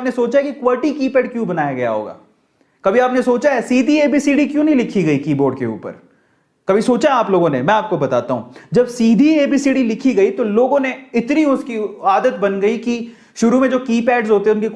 आपने सोचा कि क्वर्टी कीपैड क्यों बनाया गया होगा कभी आपने सोचा है सीधी एबीसीडी क्यों नहीं लिखी गई कीबोर्ड के ऊपर कभी सोचा आप लोगों ने मैं आपको बताता हूं जब सीधी एबीसीडी लिखी गई तो लोगों ने इतनी उसकी आदत बन गई कि शुरू में जो कीपैड्स होते हैं उनकी